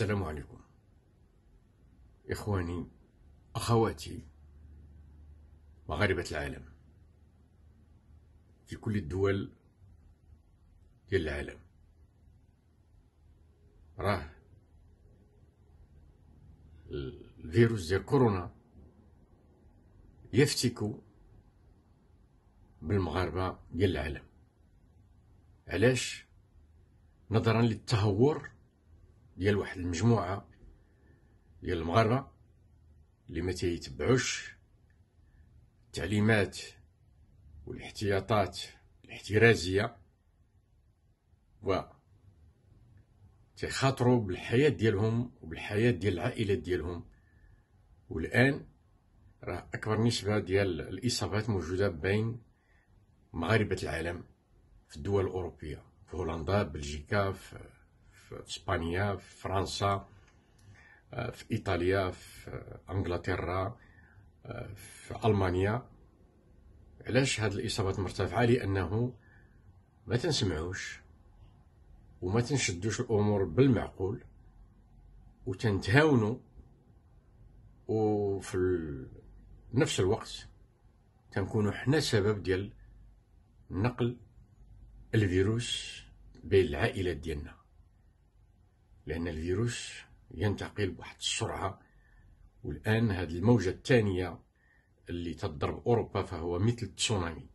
السلام عليكم إخواني أخواتي مغاربة العالم في كل الدول ديال العالم راه الفيروس ديال كورونا يفتك بالمغاربة ديال العالم علاش نظرا للتهور ديال واحد المجموعه ديال المغاربه اللي ما تيتبعوش التعليمات والاحتياطات الاحترازيه و تيخاطروا بالحياه ديالهم وبالحياه ديال العائلات ديالهم والان راه اكبر نسبه ديال الاصابات موجوده بين مغاربه العالم في الدول الاوروبيه في هولندا بلجيكا في في اسبانيا في فرنسا آه، في ايطاليا في انجلترا آه، في المانيا علاش هاد الاصابات مرتفعه لانه ما تنسمعوش وما تنشدوش الامور بالمعقول وتنتهاونوا وفي نفس الوقت تنكونوا حنا سبب ديال نقل الفيروس بين العائلات ديالنا لأن الفيروس ينتقل بواحد السرعة والآن هذه الموجة الثانية اللي تضرب أوروبا فهو مثل التسونامي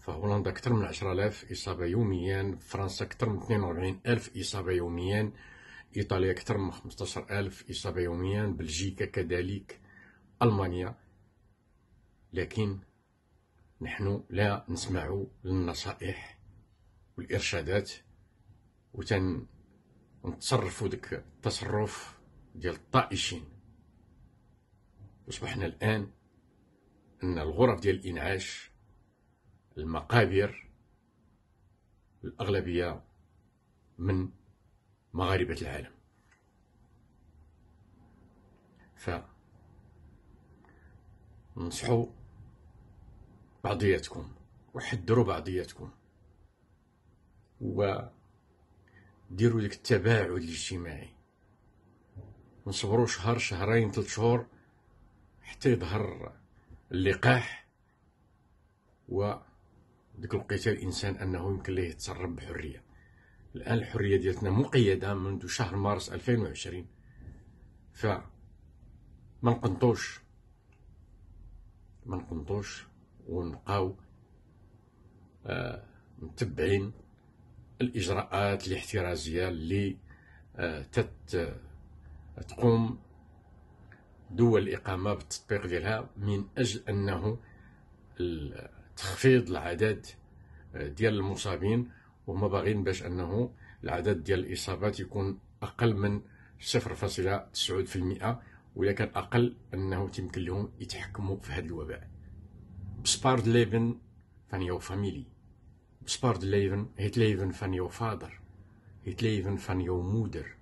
فهولندا أكثر من 10000 إصابة يوميا فرنسا أكثر من 42000 إصابة يوميا إيطاليا أكثر من 15000 إصابة يوميا بلجيكا كذلك ألمانيا لكن نحن لا نسمع للنصائح والإرشادات وتن نتصرفوا ديك التصرف ديال الطائشين أصبحنا الآن أن الغرف ديال الإنعاش المقابر الأغلبية من مغاربة العالم ف نصحوا بعضياتكم وحذروا بعضياتكم و ديروا لك التباعد الاجتماعي نصبروا شهر شهرين ثلاث شهور حتى يظهر اللقاح و ديك الوقيته الانسان انه يمكن ليه يتسرب بحريه الان الحريه ديالتنا مقيده منذ شهر مارس 2020 ف ما نقنطوش ما نقنطوش ونبقاو آه متبعين الاجراءات الاحترازيه اللي آه، تت آه، تقوم دول الاقامه بالتطبيق ديالها من اجل انه تخفيض العدد آه، ديال المصابين وهما باغيين باش انه العدد ديال الاصابات يكون اقل من 0.9% ولا كان اقل انه يمكن لهم يتحكموا في هذا الوباء بسبارد ليبن فانيو فاميلي Spaar leven, het leven van jouw vader, het leven van jouw moeder,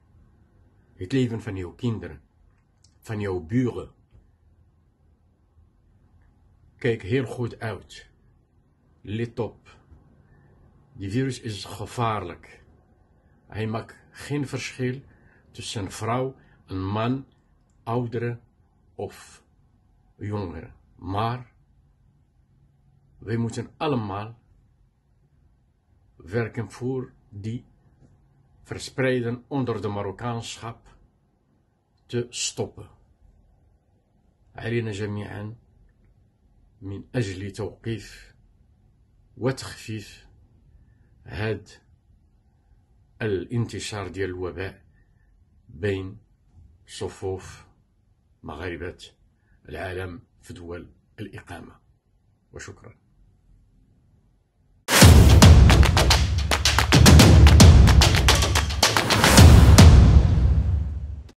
het leven van jouw kinderen, van jouw buren. Kijk heel goed uit. Let op. Die virus is gevaarlijk. Hij maakt geen verschil tussen een vrouw, een man, ouderen of jongeren. Maar wij moeten allemaal werken voor die verspreiden onder de Marokkaanschap te stoppen. علينا جميعا من أجل توقيف وتخفيف هاد الانتشار ديال الوباء بين صفوف مغاربة العالم في دول الإقامة وشكراً